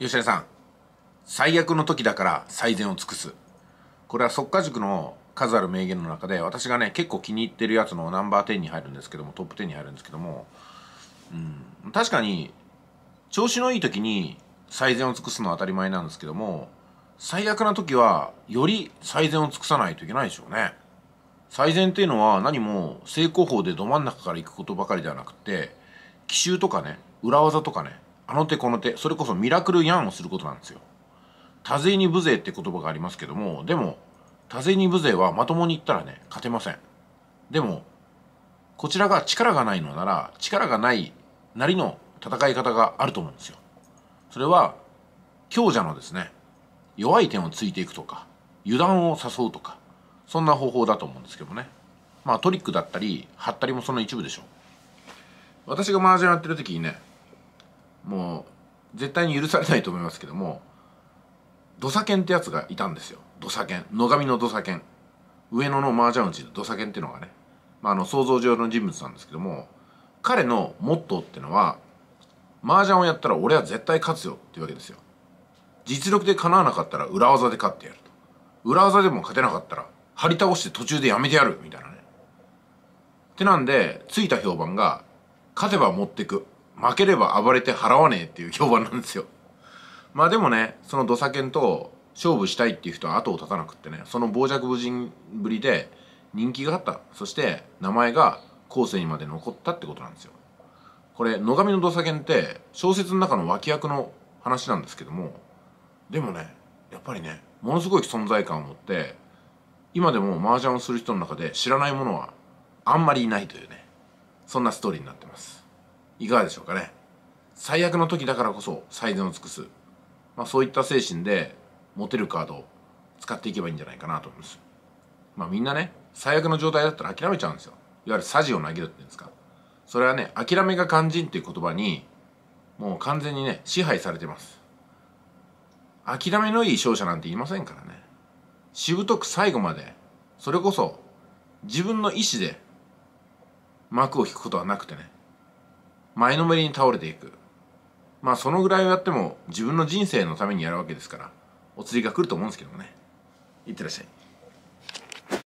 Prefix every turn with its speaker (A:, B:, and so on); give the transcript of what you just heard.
A: 吉田さん最悪の時だから最善を尽くすこれは即果塾の数ある名言の中で私がね結構気に入ってるやつのナンバー10に入るんですけどもトップ10に入るんですけども、うん、確かに調子のいい時に最善を尽くすのは当たり前なんですけども最悪な時はより最善を尽くさないといけないでしょうね最善っていうのは何も正攻法でど真ん中から行くことばかりではなくて奇襲とかね裏技とかねあの手この手それこそミラクルヤンをすることなんですよ多勢に無勢って言葉がありますけどもでも多勢に無勢はまともに言ったらね勝てませんでもこちらが力がないのなら力がないなりの戦い方があると思うんですよそれは強者のですね弱い点をついていくとか油断を誘うとかそんな方法だと思うんですけどねまあトリックだったりハったりもその一部でしょう私が麻雀やってる時にねもう絶対に許されないと思いますけども土佐犬ってやつがいたんですよ土佐犬野上の土佐犬上野の麻雀打ちの土佐犬っていうのがね、まあ、あの想像上の人物なんですけども彼のモットーってのは麻雀をやったら俺は絶対勝つよっていうわけですよ実力で叶わなかったら裏技で勝ってやると裏技でも勝てなかったら張り倒して途中でやめてやるみたいなねってなんでついた評判が勝てば持ってく負ければ暴れて払わねえっていう評判なんですよ。まあでもね、その土佐犬と勝負したいっていう人は後を絶たなくってね、その傍若無人ぶりで人気があった。そして名前が後世にまで残ったってことなんですよ。これ、野上の土佐犬って小説の中の脇役の話なんですけども、でもね、やっぱりね、ものすごい存在感を持って、今でも麻雀をする人の中で知らないものはあんまりいないというね、そんなストーリーになってます。いかがでしょうかね最悪の時だからこそ最善を尽くす、まあ、そういった精神で持てるカードを使っていけばいいんじゃないかなと思いますまあみんなね最悪の状態だったら諦めちゃうんですよいわゆるサジを投げるっていうんですかそれはね諦めが肝心っていう言葉にもう完全にね支配されてます諦めのいい勝者なんていませんからねしぶとく最後までそれこそ自分の意思で幕を引くことはなくてね前のめりに倒れていくまあそのぐらいをやっても自分の人生のためにやるわけですからお釣りが来ると思うんですけどもねいってらっしゃい